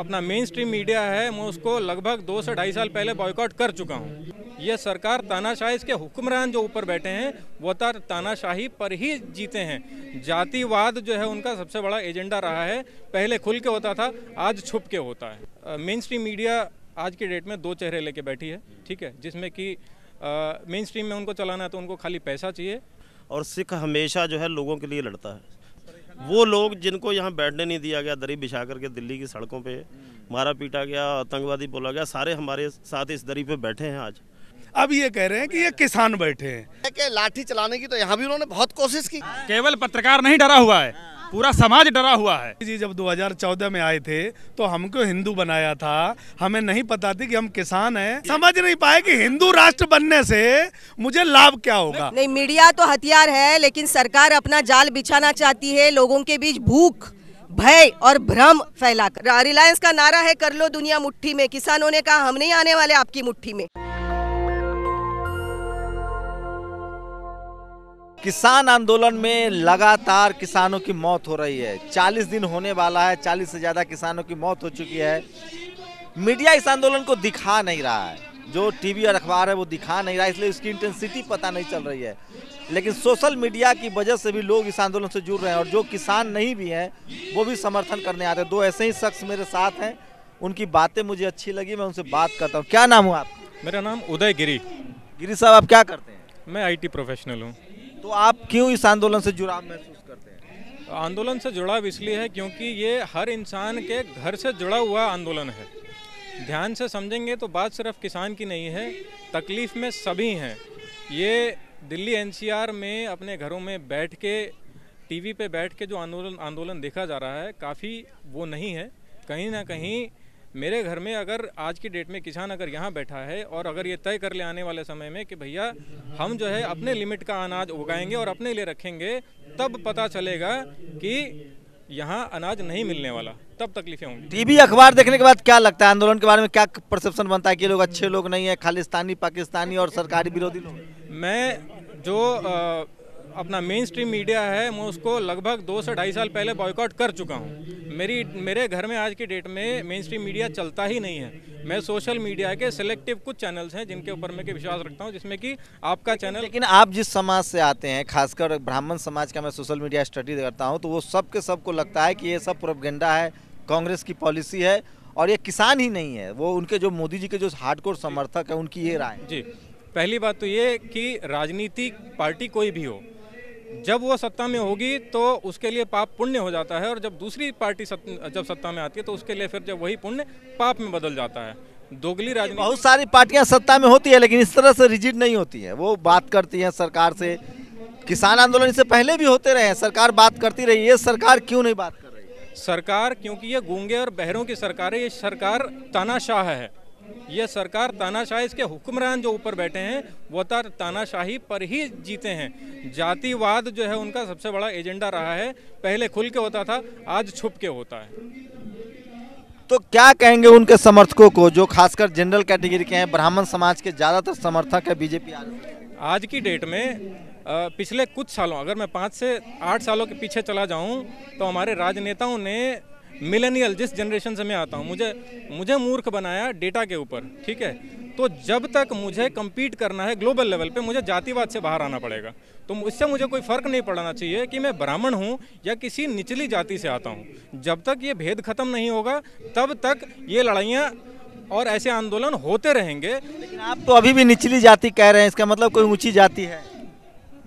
अपना main stream media है मैं उसको लगभग दो से ढाई साल पहले बॉयकॉट कर चुका हूँ ये सरकार तानाशाही इसके हुक्मरान जो ऊपर बैठे हैं वो तो तानाशाही पर ही जीते हैं जातिवाद जो है उनका सबसे बड़ा एजेंडा रहा है पहले खुल के होता था आज छुप के होता है मेन स्ट्रीम मीडिया आज की डेट में दो चेहरे लेके बैठी है ठीक है जिसमें कि मेन स्ट्रीम में उनको चलाना है तो उनको खाली पैसा चाहिए और सिख हमेशा जो है लोगों के लिए लड़ता है वो लोग जिनको यहाँ बैठने नहीं दिया गया दरी बिछा करके दिल्ली की सड़कों पे मारा पीटा गया आतंकवादी बोला गया सारे हमारे साथ इस दरी पे बैठे हैं आज अब ये कह रहे हैं कि ये किसान बैठे हैं लाठी चलाने की तो यहाँ भी उन्होंने बहुत कोशिश की केवल पत्रकार नहीं डरा हुआ है पूरा समाज डरा हुआ है जी जब 2014 में आए थे तो हमको हिंदू बनाया था हमें नहीं पता थी कि हम किसान हैं समझ नहीं पाए कि हिंदू राष्ट्र बनने से मुझे लाभ क्या होगा नहीं मीडिया तो हथियार है लेकिन सरकार अपना जाल बिछाना चाहती है लोगों के बीच भूख भय और भ्रम फैलाकर रिलायंस का नारा है कर लो दुनिया मुट्ठी में किसानों ने कहा हम नहीं आने वाले आपकी मुट्ठी में किसान आंदोलन में लगातार किसानों की मौत हो रही है 40 दिन होने वाला है 40 से ज़्यादा किसानों की मौत हो चुकी है मीडिया इस आंदोलन को दिखा नहीं रहा है जो टीवी और अखबार है वो दिखा नहीं रहा इसलिए उसकी इंटेंसिटी पता नहीं चल रही है लेकिन सोशल मीडिया की वजह से भी लोग इस आंदोलन से जुड़ रहे हैं और जो किसान नहीं भी हैं वो भी समर्थन करने आते हैं दो ऐसे ही शख्स मेरे साथ हैं उनकी बातें मुझे अच्छी लगी मैं उनसे बात करता हूँ क्या नाम हुआ आप मेरा नाम उदय गिरी गिरी साहब आप क्या करते हैं मैं आई प्रोफेशनल हूँ तो आप क्यों इस आंदोलन से जुड़ाव महसूस करते हैं आंदोलन से जुड़ाव इसलिए है क्योंकि ये हर इंसान के घर से जुड़ा हुआ आंदोलन है ध्यान से समझेंगे तो बात सिर्फ किसान की नहीं है तकलीफ़ में सभी हैं ये दिल्ली एनसीआर में अपने घरों में बैठ के टीवी पे बैठ के जो आंदोलन आंदोलन देखा जा रहा है काफ़ी वो नहीं है कहीं ना कहीं मेरे घर में अगर आज की डेट में किसान अगर यहाँ बैठा है और अगर ये तय कर ले आने वाले समय में कि भैया हम जो है अपने लिमिट का अनाज उगाएंगे और अपने लिए रखेंगे तब पता चलेगा कि यहाँ अनाज नहीं मिलने वाला तब तकलीफें होंगी टीवी अखबार देखने के बाद क्या लगता है आंदोलन के बारे में क्या परसेप्शन बनता है कि लोग अच्छे लोग नहीं है खालिस्तानी पाकिस्तानी और सरकारी विरोधी लोग मैं जो आ, अपना मेन स्ट्रीम मीडिया है मैं उसको लगभग दो से ढाई साल पहले बॉयकॉट कर चुका हूँ मेरी मेरे घर में आज की डेट में मेन स्ट्रीम मीडिया चलता ही नहीं है मैं सोशल मीडिया के सिलेक्टिव कुछ चैनल्स हैं जिनके ऊपर मैं विश्वास रखता हूँ जिसमें कि आपका चैनल लेकिन आप जिस समाज से आते हैं खासकर ब्राह्मण समाज का मैं सोशल मीडिया स्टडी करता हूँ तो वो सबके सबको लगता है कि ये सब प्रोपगेंडा है कांग्रेस की पॉलिसी है और ये किसान ही नहीं है वो उनके जो मोदी जी के जो हार्डकोर समर्थक है उनकी ये राय जी पहली बात तो ये कि राजनीतिक पार्टी कोई भी हो जब वो सत्ता में होगी तो उसके लिए पाप पुण्य हो जाता है और जब दूसरी पार्टी सत, जब सत्ता में आती है तो उसके लिए फिर जब वही पुण्य पाप में बदल जाता है दोगली राजनीति बहुत सारी पार्टियां सत्ता में होती है लेकिन इस तरह से रिजिड नहीं होती है वो बात करती हैं सरकार से किसान आंदोलन इससे पहले भी होते रहे हैं सरकार बात करती रही है सरकार क्यों नहीं बात कर रही सरकार क्योंकि ये गूंगे और बहरों की सरकार है ये सरकार तानाशाह है ये सरकार तानाशाही इसके हुक्मरान जो ऊपर बैठे हैं वो तानाशाही पर ही जीते हैं जातिवाद जो है उनका सबसे बड़ा एजेंडा रहा है पहले खुल के होता था आज छुप के होता है तो क्या कहेंगे उनके समर्थकों को जो खासकर जनरल कैटेगरी के हैं ब्राह्मण समाज के ज़्यादातर समर्थक है बीजेपी आज आज की डेट में पिछले कुछ सालों अगर मैं पाँच से आठ सालों के पीछे चला जाऊं तो हमारे राजनेताओं ने मिलेनियल जिस जनरेशन से मैं आता हूँ मुझे मुझे मूर्ख बनाया डेटा के ऊपर ठीक है तो जब तक मुझे कम्पीट करना है ग्लोबल लेवल पे मुझे जातिवाद से बाहर आना पड़ेगा तो इससे मुझे कोई फ़र्क नहीं पड़ना चाहिए कि मैं ब्राह्मण हूँ या किसी निचली जाति से आता हूँ जब तक ये भेद खत्म नहीं होगा तब तक ये लड़ाइयाँ और ऐसे आंदोलन होते रहेंगे लेकिन आप तो अभी भी निचली जाति कह रहे हैं इसका मतलब कोई ऊंची जाति है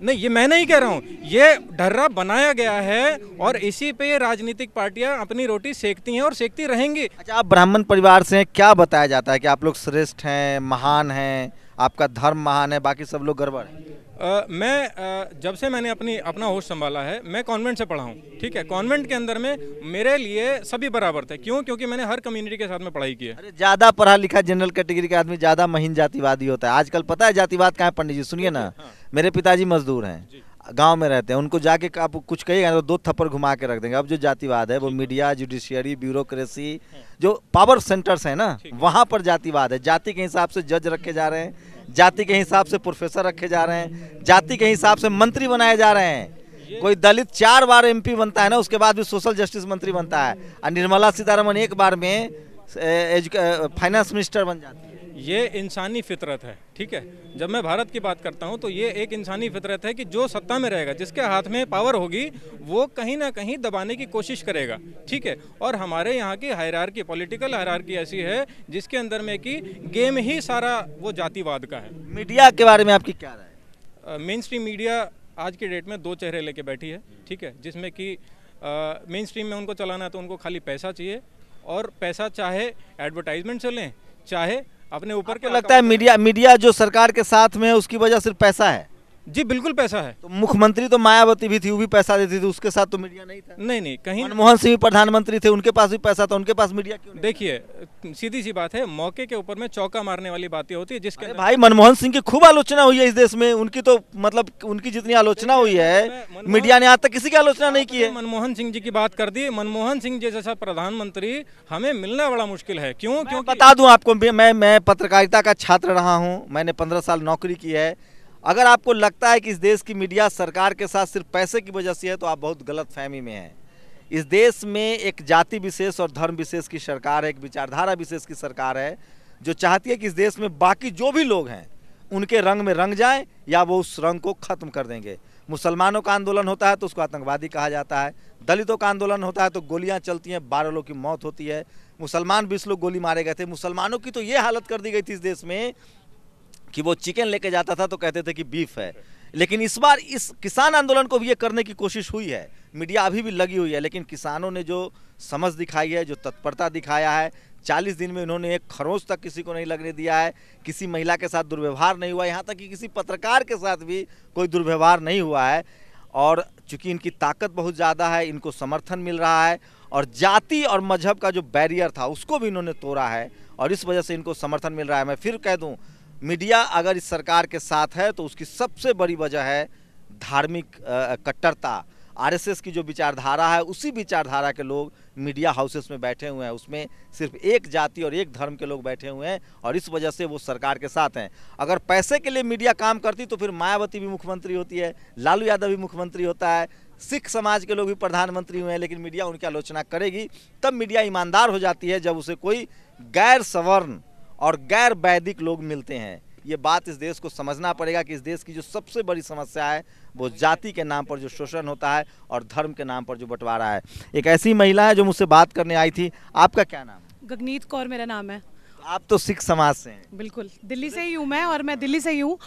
नहीं ये मैं नहीं कह रहा हूँ ये ढर्रा बनाया गया है और इसी पे राजनीतिक पार्टियां अपनी रोटी सेकती हैं और सेकती रहेंगी अच्छा आप ब्राह्मण परिवार से क्या बताया जाता है कि आप लोग श्रेष्ठ हैं महान हैं आपका धर्म महान है बाकी सब लोग गड़बड़ हैं आ, मैं आ, जब से मैंने अपनी अपना होश संभाला है मैं कॉन्वेंट से पढ़ा हूँ ठीक है कॉन्वेंट के अंदर में मेरे लिए सभी बराबर थे क्यों क्योंकि मैंने हर कम्युनिटी के साथ में पढ़ाई की है अरे ज़्यादा पढ़ा लिखा जनरल कैटेगरी का आदमी ज़्यादा महीन जातिवादी होता है आजकल पता है जातिवाद कहाँ है पंडित जी सुनिए ना हाँ। मेरे पिताजी मजदूर हैं गांव में रहते हैं उनको जाके आप कुछ कहिएगा तो दो थप्पड़ घुमा के रख देंगे अब जो जातिवाद है वो मीडिया जुडिशियरी ब्यूरोक्रेसी जो पावर सेंटर्स है ना वहाँ पर जातिवाद है जाति के हिसाब से जज रखे जा रहे हैं जाति के हिसाब से प्रोफेसर रखे जा रहे हैं जाति के हिसाब से मंत्री बनाए जा रहे हैं कोई दलित चार बार एमपी बनता है ना उसके बाद भी सोशल जस्टिस मंत्री बनता है और निर्मला सीतारमन एक बार में फाइनेंस मिनिस्टर बन जाती है ये इंसानी फितरत है ठीक है जब मैं भारत की बात करता हूँ तो ये एक इंसानी फितरत है कि जो सत्ता में रहेगा जिसके हाथ में पावर होगी वो कहीं ना कहीं दबाने की कोशिश करेगा ठीक है और हमारे यहाँ की हैरार की पॉलिटिकल हैरार की ऐसी है जिसके अंदर में कि गेम ही सारा वो जातिवाद का है मीडिया के बारे में आपकी क्या राय मेन स्ट्रीम मीडिया आज के डेट में दो चेहरे लेके बैठी है ठीक है जिसमें कि मेन स्ट्रीम में उनको चलाना है तो उनको खाली पैसा चाहिए और पैसा चाहे एडवर्टाइजमेंट से लें चाहे अपने ऊपर क्या लगता है मीडिया मीडिया जो सरकार के साथ में है उसकी वजह सिर्फ पैसा है जी बिल्कुल पैसा है तो मुख्यमंत्री तो मायावती भी थी वो भी पैसा देती थी उसके साथ तो मीडिया नहीं था नहीं नहीं कहीं मनमोहन सिंह प्रधानमंत्री थे उनके पास भी पैसा था उनके पास मीडिया क्यों देखिए सीधी सी बात है मौके के ऊपर में चौका मारने वाली बातें होती है जिसके भाई मनमोहन सिंह की खूब आलोचना हुई है इस देश में उनकी तो मतलब उनकी जितनी आलोचना हुई है मीडिया ने आज तक किसी की आलोचना नहीं की है मनमोहन सिंह जी की बात कर दी मनमोहन सिंह जी जैसा प्रधानमंत्री हमें मिलना बड़ा मुश्किल है क्यों क्यों बता दू आपको मैं मैं पत्रकारिता का छात्र रहा हूँ मैंने पंद्रह साल नौकरी की है अगर आपको लगता है कि इस देश की मीडिया सरकार के साथ सिर्फ पैसे की वजह से है तो आप बहुत गलत फहमी में हैं इस देश में एक जाति विशेष और धर्म विशेष की सरकार है एक विचारधारा विशेष की सरकार है जो चाहती है कि इस देश में बाकी जो भी लोग हैं उनके रंग में रंग जाएं या वो उस रंग को ख़त्म कर देंगे मुसलमानों का आंदोलन होता है तो उसको आतंकवादी कहा जाता है दलितों का आंदोलन होता है तो गोलियां चलती हैं बारह लोग की मौत होती है मुसलमान बीस लोग गोली मारे गए थे मुसलमानों की तो ये हालत कर दी गई थी इस देश में कि वो चिकन लेके जाता था तो कहते थे कि बीफ है लेकिन इस बार इस किसान आंदोलन को भी ये करने की कोशिश हुई है मीडिया अभी भी लगी हुई है लेकिन किसानों ने जो समझ दिखाई है जो तत्परता दिखाया है चालीस दिन में इन्होंने एक खरोंच तक किसी को नहीं लगने दिया है किसी महिला के साथ दुर्व्यवहार नहीं हुआ यहाँ तक कि किसी पत्रकार के साथ भी कोई दुर्व्यवहार नहीं हुआ है और चूंकि इनकी ताकत बहुत ज़्यादा है इनको समर्थन मिल रहा है और जाति और मजहब का जो बैरियर था उसको भी इन्होंने तोड़ा है और इस वजह से इनको समर्थन मिल रहा है मैं फिर कह दूँ मीडिया अगर इस सरकार के साथ है तो उसकी सबसे बड़ी वजह है धार्मिक कट्टरता आरएसएस की जो विचारधारा है उसी विचारधारा के लोग मीडिया हाउसेस में बैठे हुए हैं उसमें सिर्फ एक जाति और एक धर्म के लोग बैठे हुए हैं और इस वजह से वो सरकार के साथ हैं अगर पैसे के लिए मीडिया काम करती तो फिर मायावती भी मुख्यमंत्री होती है लालू यादव भी मुख्यमंत्री होता है सिख समाज के लोग भी प्रधानमंत्री हुए हैं लेकिन मीडिया उनकी आलोचना करेगी तब मीडिया ईमानदार हो जाती है जब उसे कोई गैर सवर्ण और गैर वैदिक लोग मिलते हैं ये बात इस देश को समझना पड़ेगा कि इस देश की जो सबसे बड़ी समस्या है वो जाति के नाम पर जो शोषण होता है और धर्म के नाम पर जो बंटवारा है एक ऐसी महिला है जो मुझसे बात करने आई थी आपका क्या नाम गगनीत कौर मेरा नाम है आप तो सिख समाज से हैं बिल्कुल दिल्ली से ही हूँ मैं और मैं दिल्ली से ही हूँ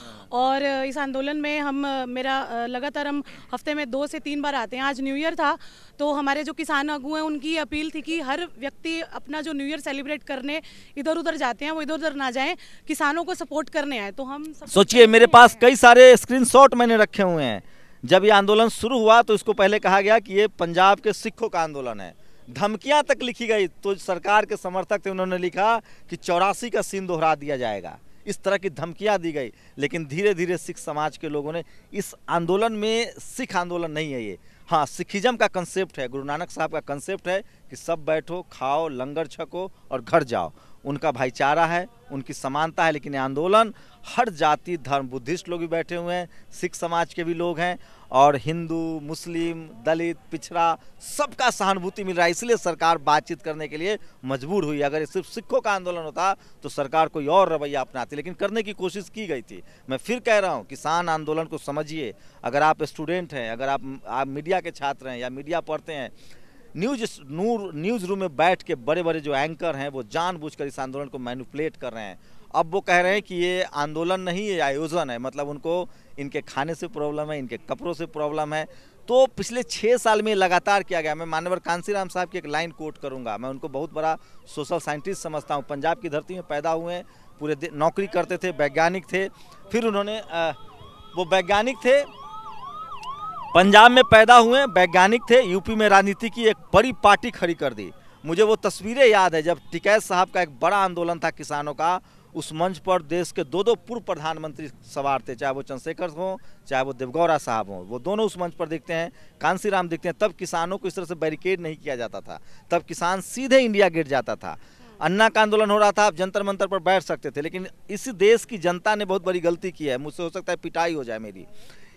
और इस आंदोलन में हम मेरा लगातार हम हफ्ते में दो से तीन बार आते हैं आज न्यू ईयर था तो हमारे जो किसान आगू हैं उनकी अपील थी कि हर व्यक्ति अपना जो न्यू ईयर सेलिब्रेट करने इधर उधर जाते हैं वो इधर उधर ना जाएं किसानों को सपोर्ट करने आए तो हम सोचिए मेरे पास कई सारे स्क्रीन मैंने रखे हुए हैं जब ये आंदोलन शुरू हुआ तो इसको पहले कहा गया कि ये पंजाब के सिखों का आंदोलन है धमकियां तक लिखी गई तो सरकार के समर्थक थे उन्होंने लिखा कि चौरासी का सीन दोहरा दिया जाएगा इस तरह की धमकियां दी गई लेकिन धीरे धीरे सिख समाज के लोगों ने इस आंदोलन में सिख आंदोलन नहीं है ये हाँ सिखिज्म का कंसेप्ट है गुरु नानक साहब का कंसेप्ट है कि सब बैठो खाओ लंगर छको और घर जाओ उनका भाईचारा है उनकी समानता है लेकिन आंदोलन हर जाति धर्म बुद्धिस्ट लोग भी बैठे हुए हैं सिख समाज के भी लोग हैं और हिंदू मुस्लिम दलित पिछड़ा सबका सहानुभूति मिल रहा है इसलिए सरकार बातचीत करने के लिए मजबूर हुई अगर सिर्फ सिखों का आंदोलन होता तो सरकार कोई और रवैया अपनाती लेकिन करने की कोशिश की गई थी मैं फिर कह रहा हूँ किसान आंदोलन को समझिए अगर आप स्टूडेंट हैं अगर आप, आप मीडिया के छात्र हैं या मीडिया पढ़ते हैं न्यूज नूर न्यूज़ रूम में बैठ के बड़े बड़े जो एंकर हैं वो जानबूझकर इस आंदोलन को मैनुपलेट कर रहे हैं अब वो कह रहे हैं कि ये आंदोलन नहीं है आयोजन है मतलब उनको इनके खाने से प्रॉब्लम है इनके कपड़ों से प्रॉब्लम है तो पिछले छः साल में लगातार किया गया मैं मानवर कांसीराम साहब की एक लाइन कोट करूँगा मैं उनको बहुत बड़ा सोशल साइंटिस्ट समझता हूँ पंजाब की धरती में पैदा हुए पूरे नौकरी करते थे वैज्ञानिक थे फिर उन्होंने वो वैज्ञानिक थे पंजाब में पैदा हुए वैज्ञानिक थे यूपी में राजनीति की एक बड़ी पार्टी खड़ी कर दी मुझे वो तस्वीरें याद है जब टिकैत साहब का एक बड़ा आंदोलन था किसानों का उस मंच पर देश के दो दो पूर्व प्रधानमंत्री सवार थे चाहे वो चंद्रशेखर हों चाहे वो देवगौरा साहब हों वो दोनों उस मंच पर दिखते हैं कांसी राम दिखते हैं तब किसानों को इस तरह से बैरिकेड नहीं किया जाता था तब किसान सीधे इंडिया गेट जाता था अन्ना का आंदोलन हो रहा था आप जंतर मंतर पर बैठ सकते थे लेकिन इसी देश की जनता ने बहुत बड़ी गलती की है मुझसे हो सकता है पिटाई हो जाए मेरी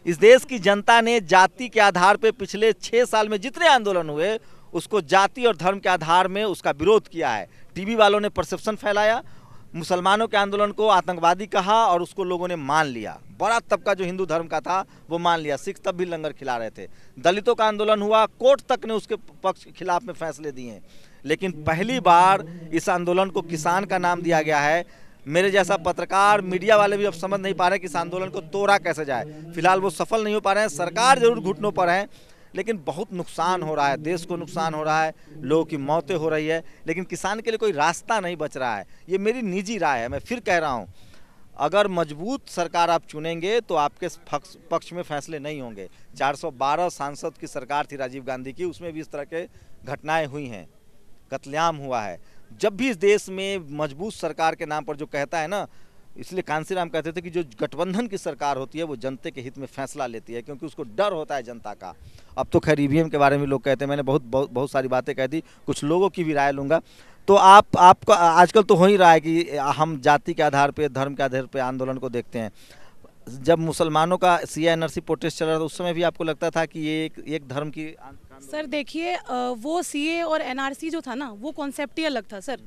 इस देश की जनता ने जाति के आधार पर पिछले छः साल में जितने आंदोलन हुए उसको जाति और धर्म के आधार में उसका विरोध किया है टीवी वालों ने परसेप्शन फैलाया मुसलमानों के आंदोलन को आतंकवादी कहा और उसको लोगों ने मान लिया बड़ा तबका जो हिंदू धर्म का था वो मान लिया सिख तब भी लंगर खिला रहे थे दलितों का आंदोलन हुआ कोर्ट तक ने उसके पक्ष के खिलाफ में फैसले दिए लेकिन पहली बार इस आंदोलन को किसान का नाम दिया गया है मेरे जैसा पत्रकार मीडिया वाले भी अब समझ नहीं पा रहे कि इस आंदोलन को तोड़ा कैसे जाए फिलहाल वो सफल नहीं हो पा रहे हैं सरकार जरूर घुटनों पर है लेकिन बहुत नुकसान हो रहा है देश को नुकसान हो रहा है लोगों की मौतें हो रही है लेकिन किसान के लिए कोई रास्ता नहीं बच रहा है ये मेरी निजी राय है मैं फिर कह रहा हूँ अगर मजबूत सरकार आप चुनेंगे तो आपके पक्ष में फैसले नहीं होंगे 412 सांसद की सरकार थी राजीव गांधी की उसमें भी इस तरह के घटनाएं हुई हैं कत्लेआम हुआ है जब भी इस देश में मजबूत सरकार के नाम पर जो कहता है ना इसलिए कांसीराम कहते थे कि जो गठबंधन की सरकार होती है वो जनता के हित में फैसला लेती है क्योंकि उसको डर होता है जनता का अब तो खैर ई के बारे में लोग कहते हैं मैंने बहुत बहुत बहुत सारी बातें कह दी कुछ लोगों की भी राय लूँगा तो आप आपका आजकल तो हो ही रहा है कि हम जाति के आधार पर धर्म के आधार पर आंदोलन को देखते हैं जब मुसलमानों का सी एन प्रोटेस्ट चल रहा था उस समय भी आपको लगता था कि ये एक, एक धर्म की सर देखिए वो सीए और एनआरसी जो था ना वो कॉन्सेप्ट ही अलग था सर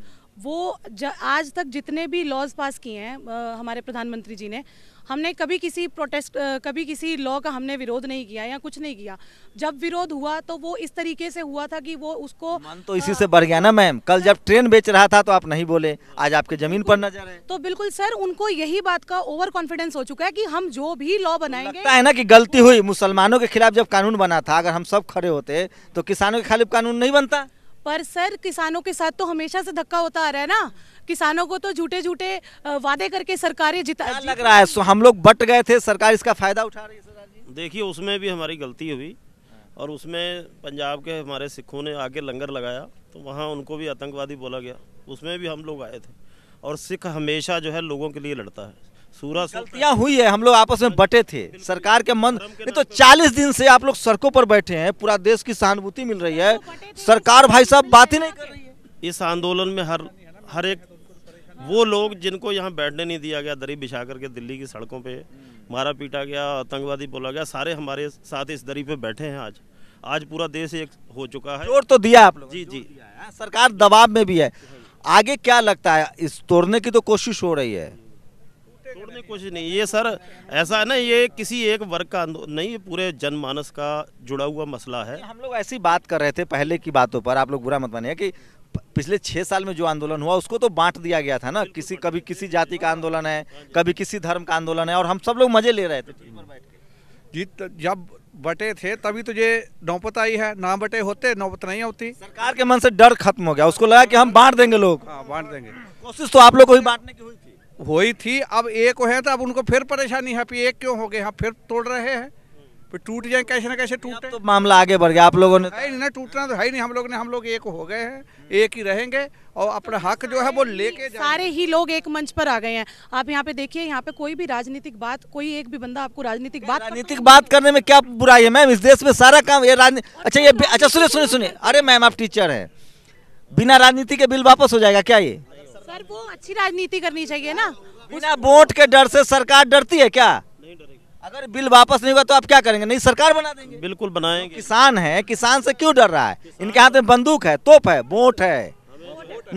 वो आज तक जितने भी लॉज पास किए हैं हमारे प्रधानमंत्री जी ने हमने कभी किसी प्रोटेस्ट कभी किसी लॉ का हमने विरोध नहीं किया या कुछ नहीं किया जब विरोध हुआ तो वो इस तरीके से हुआ था कि वो उसको मन तो इसी आ, से बढ़ गया ना मैम कल जब ट्रेन बेच रहा था तो आप नहीं बोले आज आपके जमीन पर नजर है तो बिल्कुल सर उनको यही बात का ओवर कॉन्फिडेंस हो चुका है कि हम जो भी लॉ बनाएंगे लगता है ना कि गलती हुई मुसलमानों के खिलाफ जब कानून बना था अगर हम सब खड़े होते तो किसानों के खिलाफ कानून नहीं बनता पर सर किसानों के साथ तो हमेशा से धक्का होता आ रहा है ना किसानों को तो झूठे झूठे वादे करके सरकारें जिता लग रहा है सो हम लोग बट गए थे सरकार इसका फायदा उठा रही है देखिए उसमें भी हमारी गलती हुई और उसमें पंजाब के हमारे सिखों ने आके लंगर लगाया तो वहाँ उनको भी आतंकवादी बोला गया उसमें भी हम लोग आए थे और सिख हमेशा जो है लोगों के लिए लड़ता है सूरज गलतियाँ हुई है हम लोग आपस में बटे थे सरकार के मन नहीं तो 40 दिन से आप लोग सड़कों पर बैठे हैं पूरा देश की सहानुभूति मिल रही है सरकार भाई साहब बात ही नहीं कर रही है इस आंदोलन में हर हर एक वो लोग जिनको यहाँ बैठने नहीं दिया गया दरी बिछा करके दिल्ली की सड़कों पे मारा पीटा गया आतंकवादी बोला गया सारे हमारे साथ इस दरी पे बैठे हैं आज आज पूरा देश एक हो चुका है जोर तो दिया आप लोग जी जी सरकार दबाव में भी है आगे क्या लगता है इस तोड़ने की तो कोशिश हो रही है तोड़ने की कोशिश नहीं ये सर ऐसा है ना ये किसी एक वर्ग का नहीं पूरे जनमानस का जुड़ा हुआ मसला है हम लोग ऐसी बात कर रहे थे पहले की बातों पर आप लोग बुरा मत मानिए कि पिछले छह साल में जो आंदोलन हुआ उसको तो बांट दिया गया था ना किसी कभी किसी जाति का आंदोलन है हाँ कभी किसी धर्म का आंदोलन है और हम सब लोग मजे ले रहे थे जी जब बटे थे तभी तो ये नौबत आई है ना बटे होते नौबत नहीं होती सरकार के मन से डर खत्म हो गया उसको लगा कि हम बांट देंगे लोग हाँ, बांट देंगे कोशिश तो आप लोग को ही बांटने की हुई हुई थी अब एक है तो अब उनको फिर परेशानी है अभी एक क्यों हो गए हम हाँ, फिर तोड़ रहे हैं फिर टूट जाए कैसे ना कैसे टूट तो मामला आगे बढ़ गया आप लोगों ने नहीं ना टूटना तो है नहीं हम लोग ने हम लोग एक हो गए हैं एक ही रहेंगे और अपना हक जो है वो लेके सारे ही लोग एक मंच पर आ गए हैं आप यहाँ पे देखिए यहाँ पे कोई भी राजनीतिक बात कोई एक भी बंदा आपको राजनीतिक बात राजनीतिक बात करने में क्या बुराई है मैम इस देश में सारा काम ये राजनीति अच्छा ये अच्छा सुनिए सुनिए सुनिए अरे मैम आप टीचर है बिना राजनीति के बिल वापस हो जाएगा क्या ये सर वो अच्छी राजनीति करनी चाहिए ना बिना वोट के डर से सरकार डरती है क्या अगर बिल वापस नहीं हुआ तो आप क्या करेंगे नहीं सरकार बना देंगे बिल्कुल बनाएंगे तो किसान है किसान से क्यों डर रहा है इनके हाथ में बंदूक है तोप है वोट है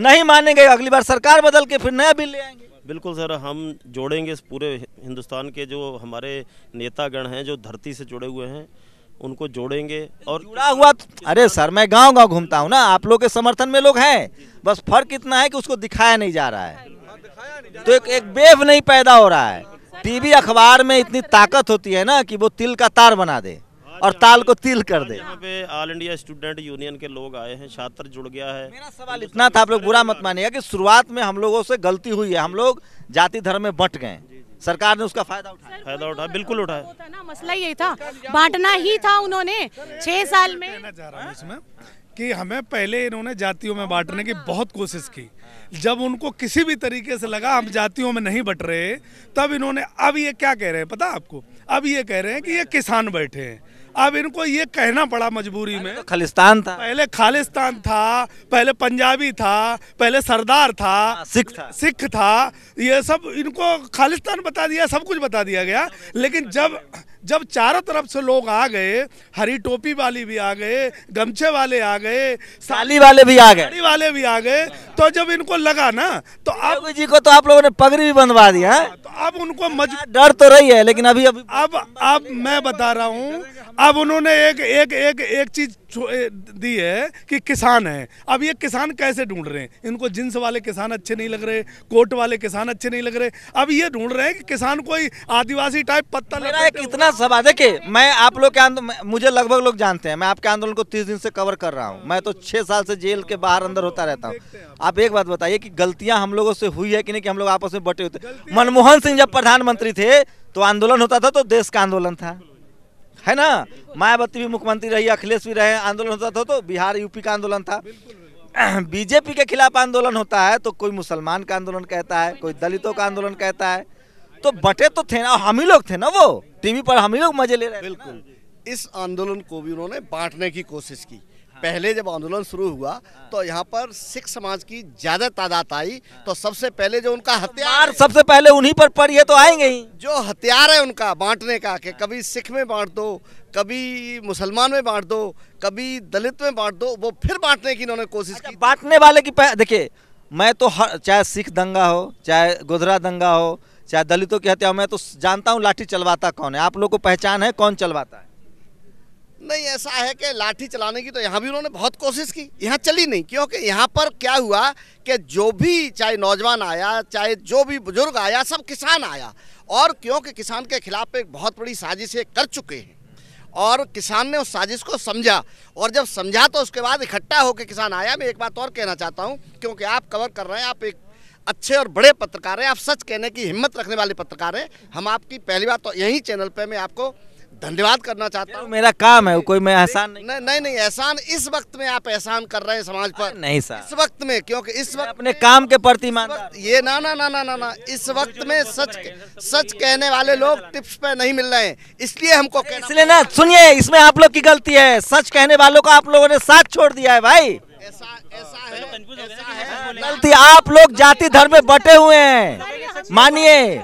नहीं मानेंगे अगली बार सरकार बदल के फिर नया बिल ले आएंगे बिल्कुल सर हम जोड़ेंगे इस पूरे हिंदुस्तान के जो हमारे नेतागण हैं जो धरती से जुड़े हुए हैं उनको जोड़ेंगे और जुड़ा हुआ तो- अरे सर मैं गांव गांव घूमता हूँ ना आप लोग के समर्थन में लोग हैं बस फर्क इतना है कि उसको दिखाया नहीं जा रहा है तो एक एक बेब नहीं पैदा हो रहा है टीवी अखबार में इतनी ताकत होती है ना कि वो तिल का तार बना दे और ताल को तिल कर दे यहाँ पे ऑल इंडिया स्टूडेंट यूनियन के लोग आए हैं छात्र जुड़ गया है मेरा सवाल इतना था आप लोग बुरा मत मानिएगा कि शुरुआत में हम लोगों से गलती हुई है हम लोग जाति धर्म में बंट गए सरकार ने उसका फायदा उठाया फायदा उठाया बिल्कुल उठाया तो ना मसला ये था बांटना ही था उन्होंने छह साल में कि हमें पहले इन्होंने जातियों में बांटने की बहुत कोशिश की जब उनको किसी भी तरीके से लगा हम जातियों में नहीं बट रहे तब इन्होंने अब ये क्या कह रहे हैं पता आपको अब ये कह रहे हैं कि ये किसान बैठे हैं अब इनको ये कहना पड़ा मजबूरी में तो खालिस्तान था पहले खालिस्तान था पहले पंजाबी था पहले सरदार था हाँ, सिख था सिख था ये सब इनको खालिस्तान बता दिया सब कुछ बता दिया गया लेकिन जब जब चारों तरफ से लोग आ गए हरी टोपी वाली भी आ गए गमछे वाले आ गए साली वाले भी आ गए साली वाले भी आ गए तो जब इनको लगा ना तो आप जी को तो आप लोगों ने पगड़ी भी बंधवा दिया हाँ? हाँ, तो अब उनको मज डर तो रही है लेकिन अभी अभी अब अब मैं बता रहा हूँ अब उन्होंने एक एक एक एक चीज दी है कि किसान है अब ये किसान कैसे ढूंढ रहे हैं इनको जिन्स वाले किसान अच्छे नहीं लग रहे कोट वाले किसान अच्छे नहीं लग रहे अब ये ढूंढ रहे हैं कि किसान कोई आदिवासी टाइप पत्ता रहा है इतना सवाल देखिए मैं आप लोग के आंदोलन मुझे लगभग लोग जानते हैं मैं आपके आंदोलन को तीस दिन से कवर कर रहा हूँ मैं तो छह साल से जेल के बाहर अंदर होता रहता हूँ आप एक बात बताइए की गलतियां हम लोगों से हुई है कि नहीं कि हम लोग आपस में बटे हुए मनमोहन सिंह जब प्रधानमंत्री थे तो आंदोलन होता था तो देश का आंदोलन था है ना मायावती भी मुख्यमंत्री रही अखिलेश भी रहे आंदोलन होता था तो बिहार यूपी का आंदोलन था बीजेपी के खिलाफ आंदोलन होता है तो कोई मुसलमान का आंदोलन कहता है कोई दलितों का आंदोलन कहता है तो बटे तो थे ना हम ही लोग थे ना वो टीवी पर हम ही लोग मजे ले रहे बिल्कुल इस आंदोलन को भी उन्होंने बांटने की कोशिश की पहले जब आंदोलन शुरू हुआ हाँ। तो यहाँ पर सिख समाज की ज्यादा तादाद आई हाँ। तो सबसे पहले जो उनका तो हथियार सबसे पहले उन्हीं पर पड़ी है तो आएंगे ही जो हथियार है उनका बांटने का कि हाँ। कभी सिख में बांट दो कभी मुसलमान में बांट दो कभी दलित में बांट दो वो फिर बांटने की इन्होंने कोशिश अच्छा, की बांटने वाले की देखिये मैं तो हर चाहे सिख दंगा हो चाहे गुजरा दंगा हो चाहे दलितों की हत्या हो मैं तो जानता हूँ लाठी चलवाता कौन है आप लोग को पहचान है कौन चलवाता है नहीं ऐसा है कि लाठी चलाने की तो यहाँ भी उन्होंने बहुत कोशिश की यहाँ चली नहीं क्योंकि यहाँ पर क्या हुआ कि जो भी चाहे नौजवान आया चाहे जो भी बुजुर्ग आया सब किसान आया और क्योंकि किसान के खिलाफ एक बहुत बड़ी साजिश कर चुके हैं और किसान ने उस साजिश को समझा और जब समझा तो उसके बाद इकट्ठा होकर किसान आया मैं एक बात और कहना चाहता हूँ क्योंकि आप कवर कर रहे हैं आप एक अच्छे और बड़े पत्रकार हैं आप सच कहने की हिम्मत रखने वाले पत्रकार हैं हम आपकी पहली बार तो यही चैनल पर मैं आपको धन्यवाद करना चाहता हूँ मेरा काम है कोई मैं एहसान नहीं नहीं नहीं एहसान इस वक्त में आप एहसान कर रहे हैं समाज पर नहीं सर इस वक्त में क्योंकि इस वक्त अपने काम के प्रति मान ये ना ना ना ना ना ना इस वक्त में सच सच कहने वाले लोग टिप्स पे नहीं मिल रहे हैं इसलिए हमको इसलिए ना सुनिए इसमें आप लोग की गलती है सच कहने वालों को आप लोगों ने साथ छोड़ दिया है भाई गलती आप लोग जाति धर्म में बटे हुए हैं मानिए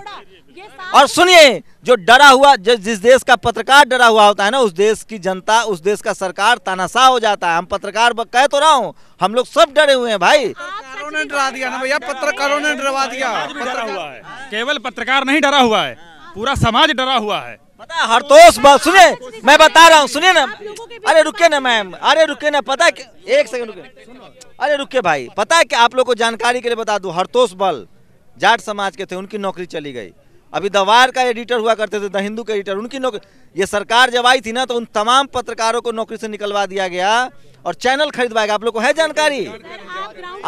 और सुनिए जो डरा हुआ जिस देश का पत्रकार डरा हुआ होता है ना उस देश की जनता उस देश का सरकार तानाशाह हो जाता है हम पत्रकार कह तो रहा हूँ हम लोग सब डरे हुए हैं भाई पत्रकारों ने डरा दिया ना भैया पत्रकारों ने डरवा दिया डरा हुआ है केवल पत्रकार नहीं डरा हुआ है पूरा समाज डरा हुआ है पता है हरतोष सुने मैं बता रहा हूँ सुने ना अरे रुके ना मैम अरे रुके ना पता है एक सेकंड रुके अरे रुके भाई पता है कि आप लोग को जानकारी के लिए बता दूं हरतोष बल जाट समाज के थे उनकी नौकरी चली गई अभी दवार का एडिटर हुआ करते थे द हिंदू के एडिटर उनकी नौकरी ये सरकार जब आई थी ना तो उन तमाम पत्रकारों को नौकरी से निकलवा दिया गया और चैनल खरीदवाएगा आप लोग को है जानकारी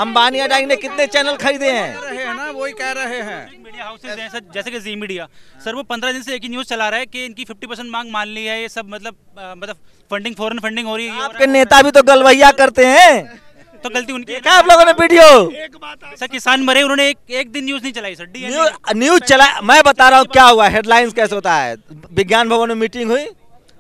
अंबानी अडानी ने कितने चैनल खरीदे हैं ना वही कह रहे हैं मीडिया जैसे कि जी मीडिया सर वो पंद्रह दिन से एक ही न्यूज चला रहा है कि इनकी फिफ्टी परसेंट मांग मान ली है ये सब मतलब मतलब फंडिंग फॉरन फंडिंग हो रही है आपके नेता भी तो गलवैया करते हैं तो गलती उनकी क्या आप लोगों ने वीडियो सर किसान मरे उन्होंने एक एक दिन न्यूज नहीं चलाई सर न्यूज न्यूज uh, चला मैं बता रहा हूँ क्या हुआ हेडलाइंस कैसे होता है विज्ञान भवन में मीटिंग हुई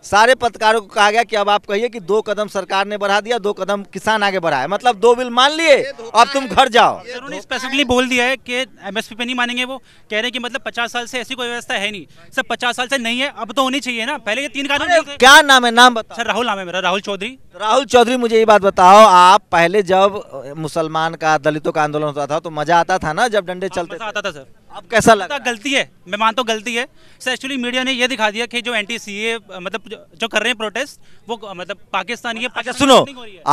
सारे पत्रकारों को कहा गया कि अब आप कहिए कि दो कदम सरकार ने बढ़ा दिया दो कदम किसान आगे बढ़ाए मतलब दो बिल मान लिए अब तुम घर जाओ उन्होंने स्पेसिफिकली बोल दिया है कि एमएसपी पे नहीं मानेंगे वो कह रहे हैं कि मतलब 50 साल से ऐसी कोई व्यवस्था है नहीं सर 50 साल से नहीं है अब तो होनी चाहिए ना पहले ये तीन कानून क्या नाम है नाम सर राहुल नाम है मेरा राहुल चौधरी राहुल चौधरी मुझे ये बात बताओ आप पहले जब मुसलमान का दलितों का आंदोलन होता था तो मजा आता था ना जब डंडे हाँ, चलते मजा आता था सर अब कैसा तो लगता गलती है मैं मानता हूँ गलती है सर एक्चुअली मीडिया ने ये दिखा दिया कि जो एन टी मतलब जो कर रहे हैं प्रोटेस्ट वो मतलब पाकिस्तानी ये अच्छा सुनो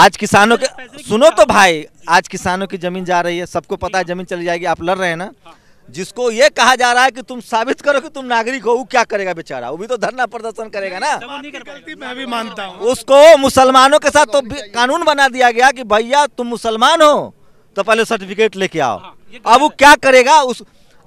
आज किसानों के सुनो तो भाई आज किसानों की जमीन जा रही है सबको पता है जमीन चली जाएगी आप लड़ रहे हैं ना हाँ। जिसको ये कहा जा रहा है कि तुम साबित करो कि तुम नागरिक हो वो क्या करेगा बेचारा वो भी तो धरना प्रदर्शन करेगा ना गलती मैं भी मानता हूँ उसको मुसलमानों के साथ तो कानून बना दिया गया कि भैया तुम मुसलमान हो तो पहले सर्टिफिकेट लेके आओ हाँ, तो अब वो क्या करेगा उस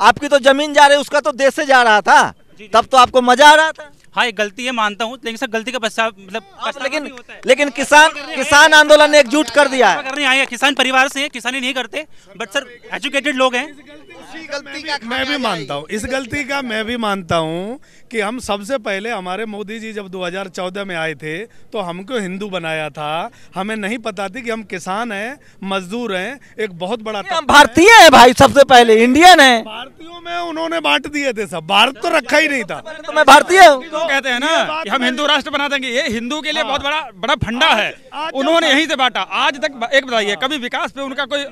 आपकी तो जमीन जा रही उसका तो देश से जा रहा था तब तो आपको मजा आ रहा था हाँ ये गलती है मानता हूँ लेकिन सर गलती का पैसा मतलब हाँ, लेकिन लेकिन किसान किसान आंदोलन ने एकजुट कर दिया है किसान परिवार से है किसानी नहीं करते बट सर एजुकेटेड लोग हैं उसी गलती का मैं भी मानता हूँ इस गलती का मैं भी मानता हूँ कि हम सबसे पहले हमारे मोदी जी जब 2014 में आए थे तो हमको हिंदू बनाया था हमें नहीं पता थी कि हम किसान हैं मजदूर हैं एक बहुत बड़ा हम भारतीय हैं भाई सबसे पहले इंडियन है भारतीयों में उन्होंने बांट दिए थे सब भारत तो रखा ही नहीं था तो मैं तो भारतीय हूँ तो कहते हैं ना हम हिंदू राष्ट्र बना देंगे ये हिंदू के लिए हाँ। बहुत बड़ा बड़ा फंडा है उन्होंने यही से बांटा आज तक एक बताइए हाँ। कभी विकास पे उनका कोई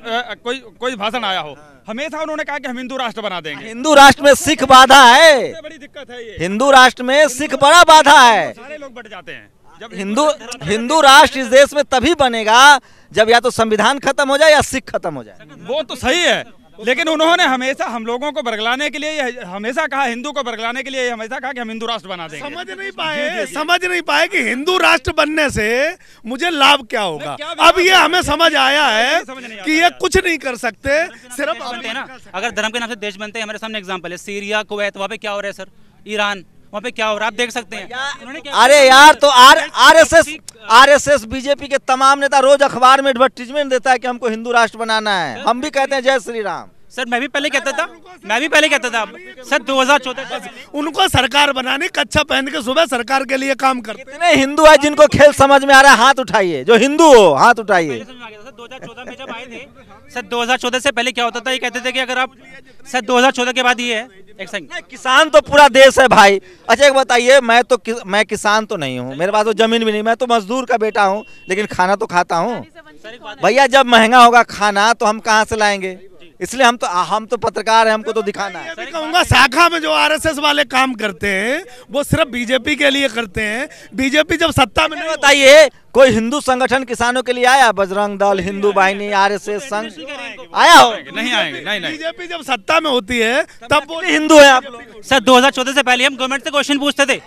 कोई कोई भाषण आया हो हाँ। हमेशा उन्होंने कहा कि हम हिंदू राष्ट्र बना देंगे हिंदू राष्ट्र में सिख बाधा है बड़ी दिक्कत है ये हिंदू राष्ट्र में सिख बड़ा बाधा है सारे लोग बढ़ जाते हैं जब हिंदू हिंदू राष्ट्र इस देश में तभी बनेगा जब या तो संविधान खत्म हो जाए या सिख खत्म हो जाए वो तो सही है लेकिन तो उन्होंने हमेशा हम लोगों को बरगलाने के लिए हमेशा कहा हिंदू को बरगलाने के लिए हमेशा कहा कि हम हिंदू राष्ट्र बना देंगे समझ नहीं पाए समझ नहीं पाए कि हिंदू राष्ट्र बनने से मुझे लाभ क्या होगा क्या अब ये हमें समझ आया है कि ये कुछ नहीं कर सकते सिर्फ ना अगर धर्म के नाम से देश बनते हैं हमारे सामने एग्जाम्पल है सीरिया कुवैत वहाँ पे क्या हो रहा है सर ईरान वहाँ पे क्या हो रहा है आप देख सकते हैं अरे यार तो आर आरएसएस आरएसएस बीजेपी के तमाम नेता रोज अखबार में एडवर्टीजमेंट देता है कि हमको हिंदू राष्ट्र बनाना है हम भी कहते हैं जय श्री राम सर मैं भी पहले कहता था मैं भी पहले कहता था सर 2014 उनको सरकार बनाने कच्छा पहन के सुबह सरकार के लिए काम करते इतने हिंदू है जिनको खेल समझ में आ रहा है हाथ उठाइए जो हिंदू हो हाथ उठाइए सर 2014 से पहले क्या होता था ये कहते थे कि अगर आप सर 2014 के बाद ये है किसान तो पूरा देश है भाई अच्छा एक बताइए मैं तो कि, मैं किसान तो नहीं हूँ मेरे पास तो जमीन भी नहीं मैं तो मजदूर का बेटा हूँ लेकिन खाना तो खाता हूँ भैया जब महंगा होगा खाना तो हम कहाँ से लाएंगे इसलिए हम तो हम तो पत्रकार हैं हमको तो दिखाना है कहूंगा शाखा में जो आरएसएस वाले काम करते हैं वो सिर्फ बीजेपी के लिए करते हैं बीजेपी जब सत्ता में बताइए कोई हिंदू संगठन किसानों के लिए आया बजरंग दल हिंदू वाहिनी एस तो संघ आया हो नहीं आएंगे नहीं नहीं बीजेपी जब सत्ता में होती है तब हिंदू है आप सर दो से पहले हम गवर्नमेंट से क्वेश्चन पूछते थे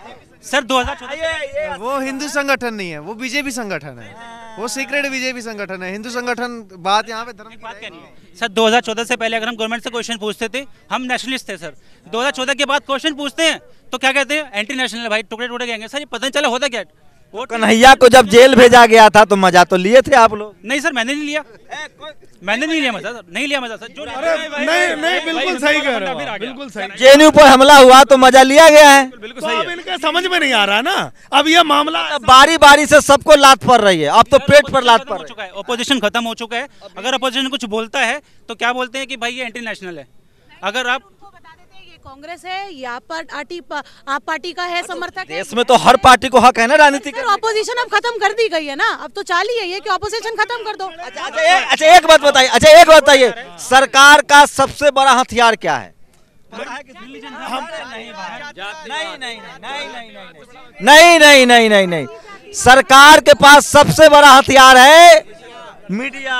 सर दो हजार वो हिंदू संगठन नहीं है वो बीजेपी संगठन है वो सीक्रेट बीजेपी संगठन है हिंदू संगठन बात यहाँ पे धर्म की बात करनी सर 2014 से पहले अगर हम गवर्नमेंट से क्वेश्चन पूछते थे हम नेशनलिस्ट थे सर 2014 के बाद क्वेश्चन पूछते हैं तो क्या कहते हैं एंटी नेशनल भाई टुकड़े टुकड़े कहेंगे सर ये पता नहीं चला होता क्या तो- कन्हैया को जब जेल भेजा गया था तो मजा तो लिए थे आप लोग नहीं सर मैंने नहीं लिया मैंने नहीं लिया मजा सर नहीं लिया मजा सर जो नहीं नहीं बिल्कुल सही कह रहे हो बिल्कुल सही जेएनयू पर हमला हुआ तो मजा लिया गया है बिल्कुल तो सही इनके समझ में नहीं आ रहा ना अब ये मामला तो बारी बारी से सबको लात पड़ रही है अब तो पेट पर लात पड़ चुका है अपोजिशन खत्म हो चुका है अगर अपोजिशन कुछ बोलता है तो क्या बोलते हैं कि भाई ये इंटरनेशनल है अगर आप कांग्रेस है या पार्टी पा, आप पार्टी का है हाँ, तो समर्थक देश में तो हर पार्टी को हक है ना राजनीति का ऑपोजिशन अब खत्म कर दी गई है ना अब तो चाल ही है ये कि ऑपोजिशन खत्म कर दो अच्छा, अच्छा, अच्छा एक बात बताइए अच्छा एक बात बताइए सरकार का सबसे बड़ा हथियार क्या है नहीं नहीं नहीं नहीं नहीं सरकार के पास सबसे बड़ा हथियार है मीडिया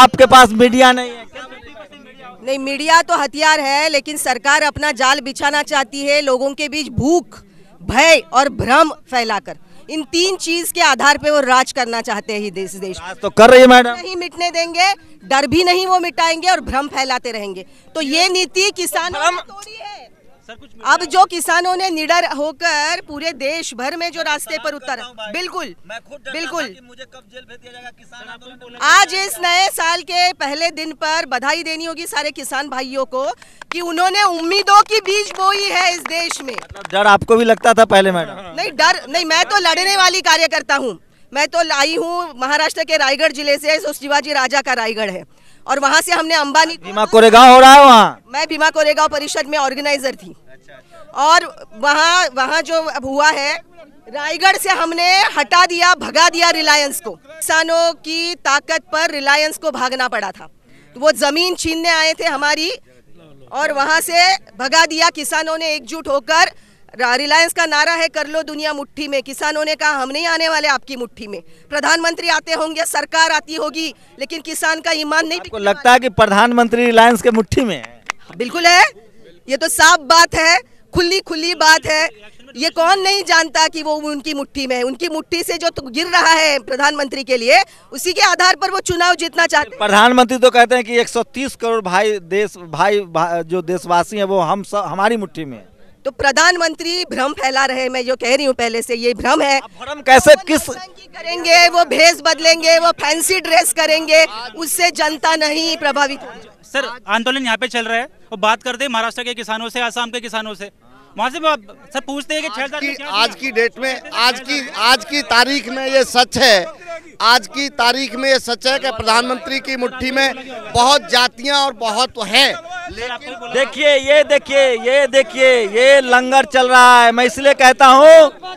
आपके पास मीडिया नहीं है नहीं मीडिया तो हथियार है लेकिन सरकार अपना जाल बिछाना चाहती है लोगों के बीच भूख भय और भ्रम फैलाकर इन तीन चीज के आधार पे वो राज करना चाहते हैं देश देश तो कर रही है मैडम नहीं मिटने देंगे डर भी नहीं वो मिटाएंगे और भ्रम फैलाते रहेंगे तो ये नीति किसान तोड़ी है अब जो किसानों ने निडर होकर पूरे देश भर में जो तो रास्ते पर उतर बिल्कुल बिल्कुल मुझे कब जेल भेज दिया जाएगा किसान तो आज इस नए साल के पहले दिन पर बधाई देनी होगी सारे किसान भाइयों को कि उन्होंने उम्मीदों की बीज बोई है इस देश में मतलब डर आपको भी लगता था पहले मैडम नहीं डर नहीं मैं तो लड़ने वाली कार्यकर्ता हूँ मैं तो आई हूँ महाराष्ट्र के रायगढ़ जिले से शिवाजी राजा का रायगढ़ है और वहाँ से हमने अंबानी बीमा कोरेगांव हो रहा है वहाँ मैं बीमा कोरेगांव परिषद में ऑर्गेनाइजर थी और वहाँ वहाँ जो अब हुआ है रायगढ़ से हमने हटा दिया भगा दिया रिलायंस को किसानों की ताकत पर रिलायंस को भागना पड़ा था तो वो जमीन छीनने आए थे हमारी और वहाँ से भगा दिया किसानों ने एकजुट होकर रिलायंस का नारा है कर लो दुनिया मुट्ठी में किसानों ने कहा हम नहीं आने वाले आपकी मुट्ठी में प्रधानमंत्री आते होंगे सरकार आती होगी लेकिन किसान का ईमान नहीं आपको लगता है कि प्रधानमंत्री रिलायंस के मुट्ठी में है बिल्कुल है ये तो साफ बात है खुली खुली बात है ये कौन नहीं जानता कि वो उनकी मुट्ठी में है उनकी मुट्ठी से जो तो गिर रहा है प्रधानमंत्री के लिए उसी के आधार पर वो चुनाव जीतना चाहते हैं प्रधानमंत्री तो कहते हैं कि 130 करोड़ भाई देश भाई, भाई जो देशवासी हैं वो हम सब हमारी मुट्ठी में है तो प्रधानमंत्री भ्रम फैला रहे मैं जो कह रही हूँ पहले से ये भ्रम है भ्रम कैसे तो किस करेंगे वो भेज बदलेंगे वो फैंसी ड्रेस करेंगे उससे जनता नहीं प्रभावित सर आंदोलन यहाँ पे चल रहा है और बात करते हैं महाराष्ट्र के किसानों से आसाम के किसानों से वहाँ से सर पूछते हैं कि आज की डेट में आज की आज की तारीख में ये सच है आज की तारीख में ये सच है कि प्रधानमंत्री की मुट्ठी में बहुत जातियां और बहुत तो है देखिए ये देखिए ये देखिए ये लंगर चल रहा है मैं इसलिए कहता हूँ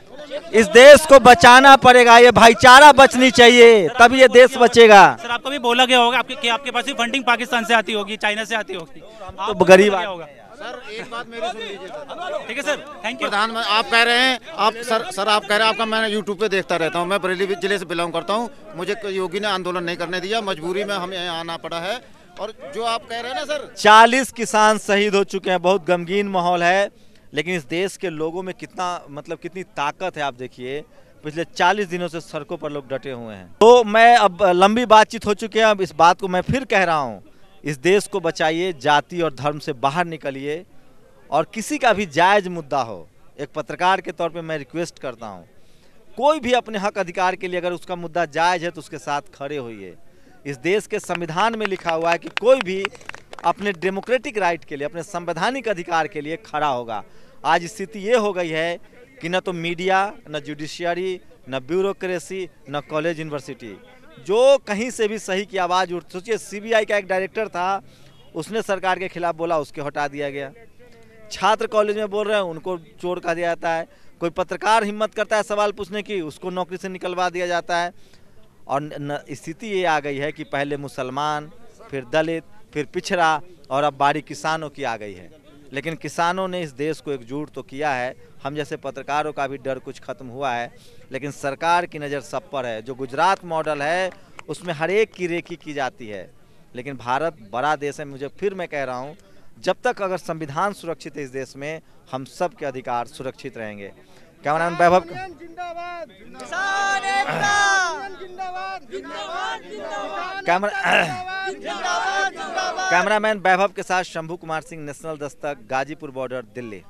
इस देश को बचाना पड़ेगा ये भाईचारा बचनी चाहिए तब ये देश बचेगा सर आपको भी बोला गया होगा आपके आपके पास भी फंडिंग पाकिस्तान से आती होगी चाइना से आती होगी तो गरीब होगा सर एक बात मेरी सुन लीजिए ठीक है सर थैंक यू प्रधानमंत्री आप कह रहे हैं आप सर सर आप कह रहे हैं आपका मैं यूट्यूब पे देखता रहता हूँ मैं बरेली जिले से बिलोंग करता हूँ मुझे योगी ने आंदोलन नहीं करने दिया मजबूरी में हमें आना पड़ा है और जो आप कह रहे हैं ना सर चालीस किसान शहीद हो चुके हैं बहुत गमगीन माहौल है लेकिन इस देश के लोगों में कितना मतलब कितनी ताकत है आप देखिए पिछले 40 दिनों से सड़कों पर लोग डटे हुए हैं तो मैं अब लंबी बातचीत हो चुकी है अब इस बात को मैं फिर कह रहा हूँ इस देश को बचाइए जाति और धर्म से बाहर निकलिए और किसी का भी जायज़ मुद्दा हो एक पत्रकार के तौर पे मैं रिक्वेस्ट करता हूँ कोई भी अपने हक अधिकार के लिए अगर उसका मुद्दा जायज़ है तो उसके साथ खड़े होइए इस देश के संविधान में लिखा हुआ है कि कोई भी अपने डेमोक्रेटिक राइट के लिए अपने संवैधानिक अधिकार के लिए खड़ा होगा आज स्थिति ये हो गई है कि न तो मीडिया न जुडिशियरी न ब्यूरोक्रेसी न कॉलेज यूनिवर्सिटी जो कहीं से भी सही की आवाज़ उठ सोचिए सीबीआई का एक डायरेक्टर था उसने सरकार के खिलाफ बोला उसके हटा दिया गया छात्र कॉलेज में बोल रहे हैं उनको चोर कहा दिया जाता है कोई पत्रकार हिम्मत करता है सवाल पूछने की उसको नौकरी से निकलवा दिया जाता है और स्थिति ये आ गई है कि पहले मुसलमान फिर दलित फिर पिछड़ा और अब बारी किसानों की आ गई है लेकिन किसानों ने इस देश को एकजुट तो किया है हम जैसे पत्रकारों का भी डर कुछ खत्म हुआ है लेकिन सरकार की नज़र सब पर है जो गुजरात मॉडल है उसमें हर एक की रेखी की जाती है लेकिन भारत बड़ा देश है मुझे फिर मैं कह रहा हूँ जब तक अगर संविधान सुरक्षित है इस देश में हम सब के अधिकार सुरक्षित रहेंगे man Vaibhav camera cameraman Vaibhav के साथ शंभू कुमार सिंह नेशनल दस्तक गाजीपुर बॉर्डर दिल्ली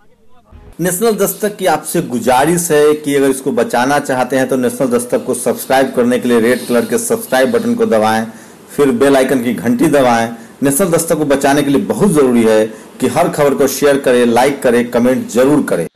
नेशनल दस्तक की आपसे गुजारिश है कि अगर इसको बचाना चाहते हैं तो नेशनल दस्तक को सब्सक्राइब करने के लिए रेड कलर के सब्सक्राइब बटन को दबाएं फिर बेल आइकन की घंटी दबाएं नेशनल दस्तक को बचाने के लिए बहुत ज़रूरी है कि हर खबर को शेयर करें लाइक करें कमेंट जरूर करें